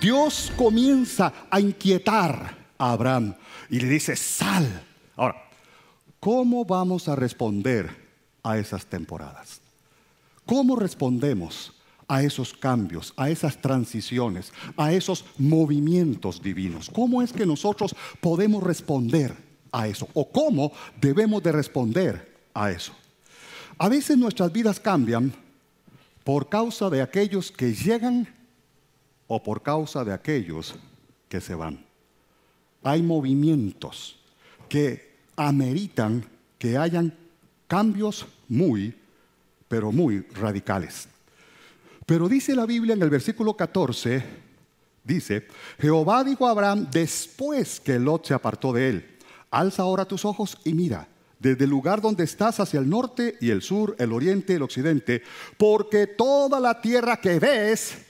Dios comienza a inquietar a Abraham y le dice, sal. Ahora, ¿cómo vamos a responder a esas temporadas? ¿Cómo respondemos a esos cambios, a esas transiciones, a esos movimientos divinos? ¿Cómo es que nosotros podemos responder a eso? ¿O cómo debemos de responder a eso? A veces nuestras vidas cambian por causa de aquellos que llegan o por causa de aquellos que se van. Hay movimientos que ameritan que hayan cambios muy, pero muy radicales. Pero dice la Biblia en el versículo 14, dice, Jehová dijo a Abraham después que Lot se apartó de él, alza ahora tus ojos y mira desde el lugar donde estás hacia el norte y el sur, el oriente y el occidente, porque toda la tierra que ves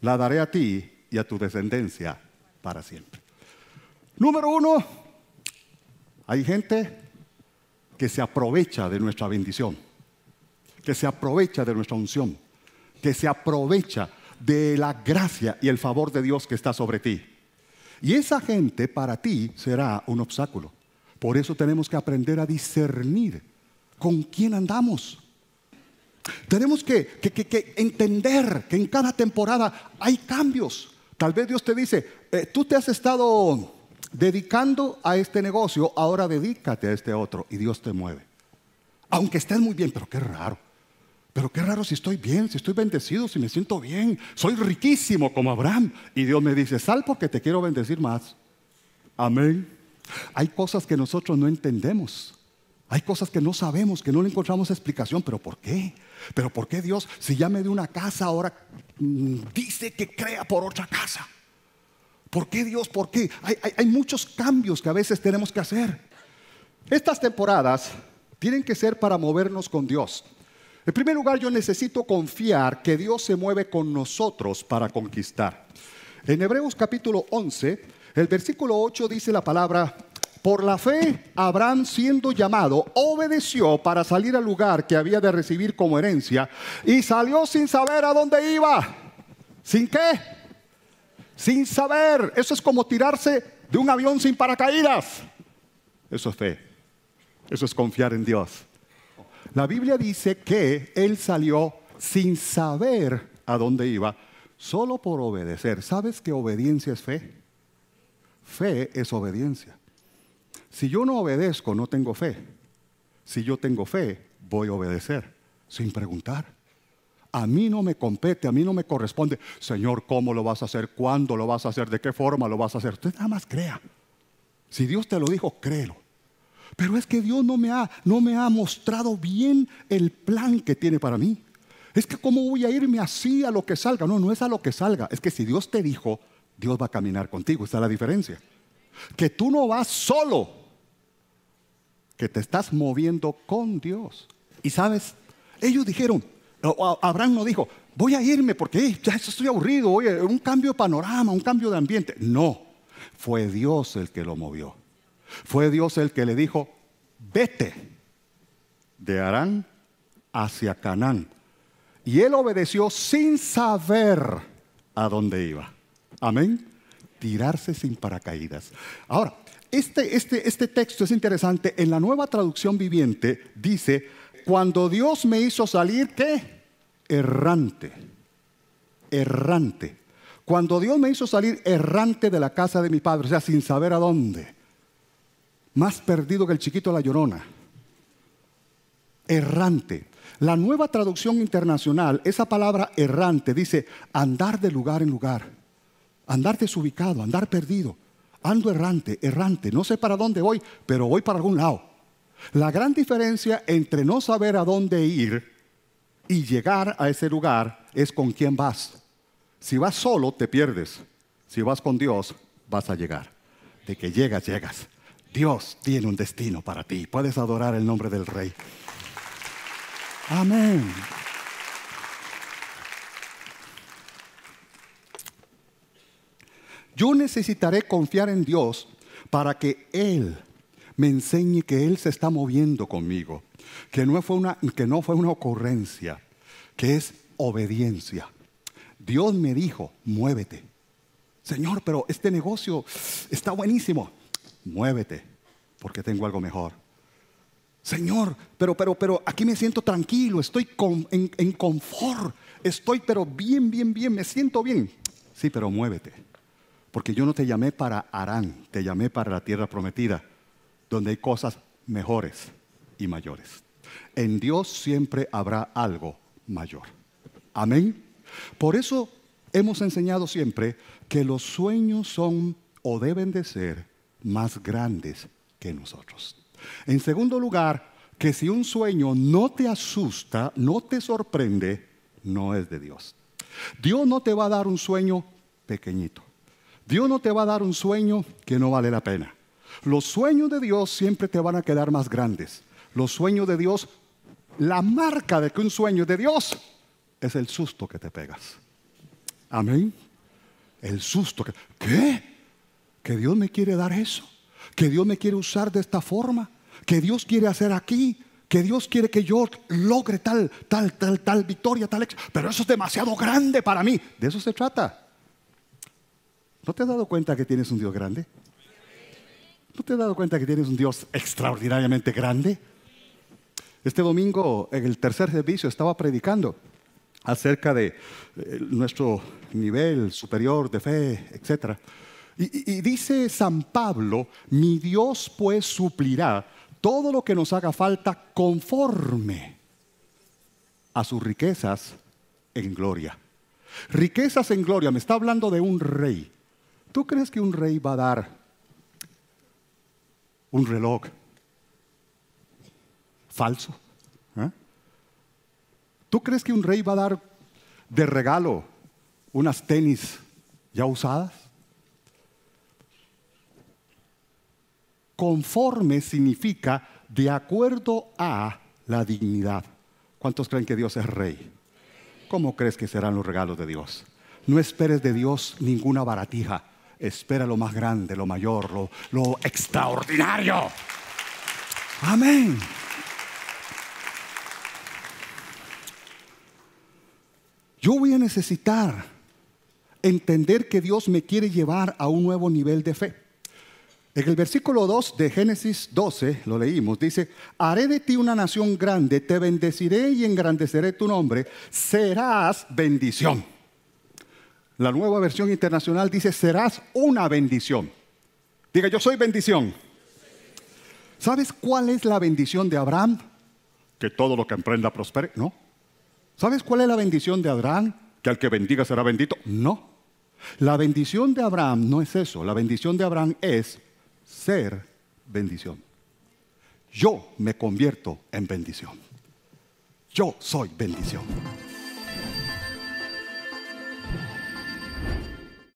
la daré a ti y a tu descendencia para siempre. Número uno, hay gente que se aprovecha de nuestra bendición, que se aprovecha de nuestra unción, que se aprovecha de la gracia y el favor de Dios que está sobre ti. Y esa gente para ti será un obstáculo. Por eso tenemos que aprender a discernir con quién andamos. Tenemos que, entender que en cada temporada hay cambios. Tal vez Dios te dice, eh, tú te has estado dedicando a este negocio, ahora dedícate a este otro y Dios te mueve. Aunque estés muy bien, pero qué raro. Pero qué raro si estoy bien, si estoy bendecido, si me siento bien. Soy riquísimo como Abraham. Y Dios me dice, sal porque te quiero bendecir más. Amén. Hay cosas que nosotros no entendemos. Hay cosas que no sabemos, que no le encontramos explicación, pero ¿por qué? Pero ¿por qué Dios, si ya me dio una casa, ahora mm, dice que crea por otra casa? ¿Por qué Dios? ¿Por qué? Hay, hay muchos cambios que a veces tenemos que hacer. Estas temporadas tienen que ser para movernos con Dios. En primer lugar, yo necesito confiar que Dios se mueve con nosotros para conquistar. En Hebreos capítulo 11, el versículo 8 dice la palabra, por la fe, Abraham, siendo llamado, obedeció para salir al lugar que había de recibir como herencia y salió sin saber a dónde iba. ¿Sin qué? Sin saber. Eso es como tirarse de un avión sin paracaídas. Eso es fe. Eso es confiar en Dios. La Biblia dice que él salió sin saber a dónde iba, solo por obedecer. ¿Sabes que obediencia es fe? Fe es obediencia. Si yo no obedezco, no tengo fe. Si yo tengo fe, voy a obedecer, sin preguntar. A mí no me compete, a mí no me corresponde. Señor, ¿cómo lo vas a hacer? ¿Cuándo lo vas a hacer? ¿De qué forma lo vas a hacer? Usted nada más crea. Si Dios te lo dijo, créelo. Pero es que Dios no me ha, no me ha mostrado bien el plan que tiene para mí. Es que cómo voy a irme así a lo que salga. No, no es a lo que salga. Es que si Dios te dijo, Dios va a caminar contigo. Esa es la diferencia. Que tú no vas solo que te estás moviendo con Dios. Y sabes, ellos dijeron, Abraham no dijo, voy a irme porque eh, ya estoy aburrido, oye, un cambio de panorama, un cambio de ambiente. No, fue Dios el que lo movió. Fue Dios el que le dijo, vete de Arán hacia Canaán. Y él obedeció sin saber a dónde iba. Amén. Tirarse sin paracaídas. Ahora, este, este, este, texto es interesante. En la nueva traducción viviente dice, cuando Dios me hizo salir, ¿qué? Errante. Errante. Cuando Dios me hizo salir errante de la casa de mi padre, o sea, sin saber a dónde. Más perdido que el chiquito de la llorona. Errante. La nueva traducción internacional, esa palabra errante, dice andar de lugar en lugar, andar desubicado, andar perdido. Ando errante, errante, no sé para dónde voy, pero voy para algún lado. La gran diferencia entre no saber a dónde ir y llegar a ese lugar es con quién vas. Si vas solo, te pierdes. Si vas con Dios, vas a llegar. De que llegas, llegas. Dios tiene un destino para ti. Puedes adorar el nombre del Rey. Amén. Yo necesitaré confiar en Dios para que Él me enseñe que Él se está moviendo conmigo, que no fue una, que no fue una ocurrencia, que es obediencia. Dios me dijo, muévete. Señor, pero este negocio está buenísimo. Muévete, porque tengo algo mejor. Señor, pero, pero, pero aquí me siento tranquilo, estoy en, en confort, estoy, pero bien, bien, bien, me siento bien. Sí, pero muévete. Porque yo no te llamé para Arán, te llamé para la tierra prometida, donde hay cosas mejores y mayores. En Dios siempre habrá algo mayor. Amén. Por eso hemos enseñado siempre que los sueños son o deben de ser más grandes que nosotros. En segundo lugar, que si un sueño no te asusta, no te sorprende, no es de Dios. Dios no te va a dar un sueño pequeñito. Dios no te va a dar un sueño que no vale la pena. Los sueños de Dios siempre te van a quedar más grandes. Los sueños de Dios, la marca de que un sueño de Dios es el susto que te pegas. Amén. El susto que... ¿Qué? ¿Que Dios me quiere dar eso? ¿Que Dios me quiere usar de esta forma? ¿Que Dios quiere hacer aquí? que Dios quiere que yo logre tal, tal, tal, tal victoria, tal. Pero eso es demasiado grande para mí. De eso se trata. ¿No te has dado cuenta que tienes un Dios grande? ¿No te has dado cuenta que tienes un Dios extraordinariamente grande? Este domingo, en el tercer servicio, estaba predicando acerca de eh, nuestro nivel superior de fe, etc. Y, y dice San Pablo, mi Dios pues suplirá todo lo que nos haga falta conforme a sus riquezas en gloria. Riquezas en gloria, me está hablando de un rey ¿Tú crees que un rey va a dar un reloj falso? ¿Eh? ¿Tú crees que un rey va a dar de regalo unas tenis ya usadas? Conforme significa de acuerdo a la dignidad. ¿Cuántos creen que Dios es rey? ¿Cómo crees que serán los regalos de Dios? No esperes de Dios ninguna baratija espera lo más grande, lo mayor, lo, extraordinario. Amén. Yo voy a necesitar entender que Dios me quiere llevar a un nuevo nivel de fe. En el versículo 2 de Génesis 12, lo leímos, dice, haré de ti una nación grande, te bendeciré y engrandeceré tu nombre, serás bendición. La nueva versión internacional dice, serás una bendición. Diga, yo soy bendición. ¿Sabes cuál es la bendición de Abraham? Que todo lo que emprenda prospere. No. ¿Sabes cuál es la bendición de Abraham? Que al que bendiga será bendito. No. La bendición de Abraham no es eso. La bendición de Abraham es ser bendición. Yo me convierto en bendición. Yo soy bendición.